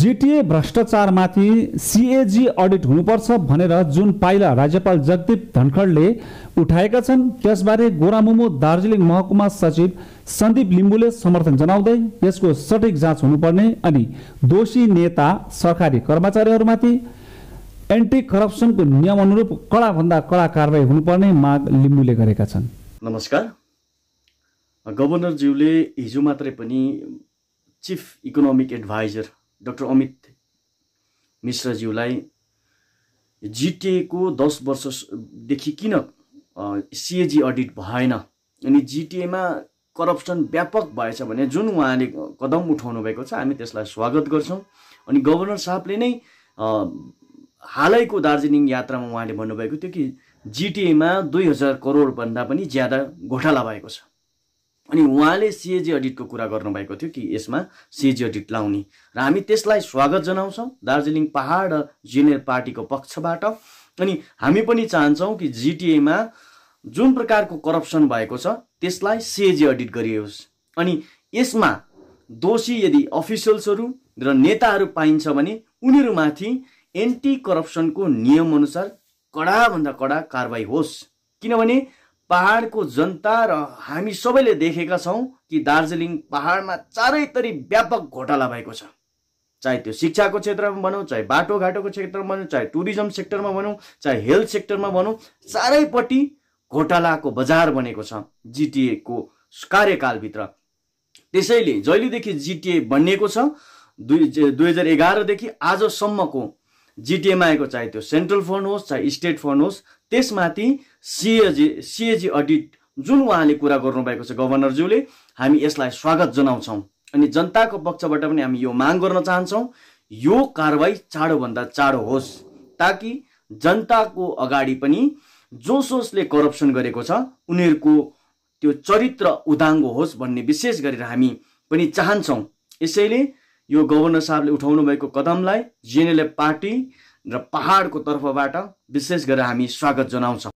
जिटिए भ्रष्टाचारमाथि सिएजी audit हुनुपर्छ भनेर जुन पाइला राज्यपाल जगदीप धनखडले उठाएका छन् त्यसबारे गोरामुमो दार्जिलिङ महकुमा सचिव सन्दीप लिम्बुले समर्थन जनाउँदै यसको सठिक जाँच हुनुपर्ने अनि दोषी नेता सरकारी कर्मचारीहरूमाथि एन्टी करप्सनको नियम अनुरूप कडाभन्दा कडा कारवाही हुनुपर्ने माग लिम्बूले गरेका छन् नमस्कार गभर्नरज्यूले हिजो मात्रै पनि chief economic adviser doctor Amit मिश्रज्यूलाई जिटिएको दस वर्षदेखि किन सिएजी अडिट भएन अनि जिटिएमा करप्सन व्यापक भएछ भने जुन उहाँले कदम उठाउनु भएको छ हामी त्यसलाई स्वागत गर्छौँ अनि गभर्नर साहबले नै हालैको दार्जिलिङ यात्रामा उहाँले भन्नुभएको थियो कि जिटिएमा दुई हजार करोडभन्दा पनि ज्यादा घोटाला भएको छ अनि उहाँले सिएजी अडिटको कुरा गर्नुभएको थियो कि यसमा सिएजी अडिट लाउने र हामी त्यसलाई स्वागत जनाउँछौँ दार्जिलिङ पहाड र जुनियर पार्टीको पक्षबाट अनि हामी पनि चाहन्छौँ कि जिटिएमा जुन प्रकारको करप्सन भएको छ त्यसलाई सिएजी अडिट गरियोस् अनि यसमा दोषी यदि अफिसियल्सहरू र नेताहरू पाइन्छ भने उनीहरूमाथि एन्टी करप्सनको नियमअनुसार कडाभन्दा कडा कारवाही होस् किनभने पहाडको जनता र हामी सबैले देखेका छौँ कि दार्जिलिङ पहाडमा चारैतरी व्यापक घोटाला भएको छ चाहे त्यो शिक्षाको क्षेत्रमा भनौँ चाहे बाटोघाटोको क्षेत्रमा भनौँ चाहे टुरिज्म सेक्टरमा भनौँ चाहे हेल्थ सेक्टरमा भनौँ चारैपट्टि घोटालाको बजार बनेको छ जिटिएको कार्यकालभित्र त्यसैले जहिलेदेखि जिटिए बनिएको छ दुई दुई हजार एघारदेखि आजसम्मको जिटिएमआईको चाहे त्यो सेन्ट्रल फन्ड होस् चाहे स्टेट फन्ड होस् त्यसमाथि सिएजी सिएजी अडिट जुन उहाँले कुरा गर्नुभएको छ गभर्नरज्यूले हामी यसलाई स्वागत जनाउँछौँ अनि जनताको पक्षबाट पनि हामी यो माग गर्न चाहन्छौँ यो कारवाही चाँडोभन्दा चाँडो होस् ताकि जनताको अगाडि पनि जो सोसले करप्सन गरेको छ उनीहरूको त्यो चरित्र उदाङ्गो होस् भन्ने विशेष गरेर हामी पनि चाहन्छौँ यसैले यो गभर्नर साहबले उठाउनु भएको कदमलाई जिएनएलएफ पार्टी र पहाडको तर्फबाट विशेष गरेर हामी स्वागत जनाउँछौँ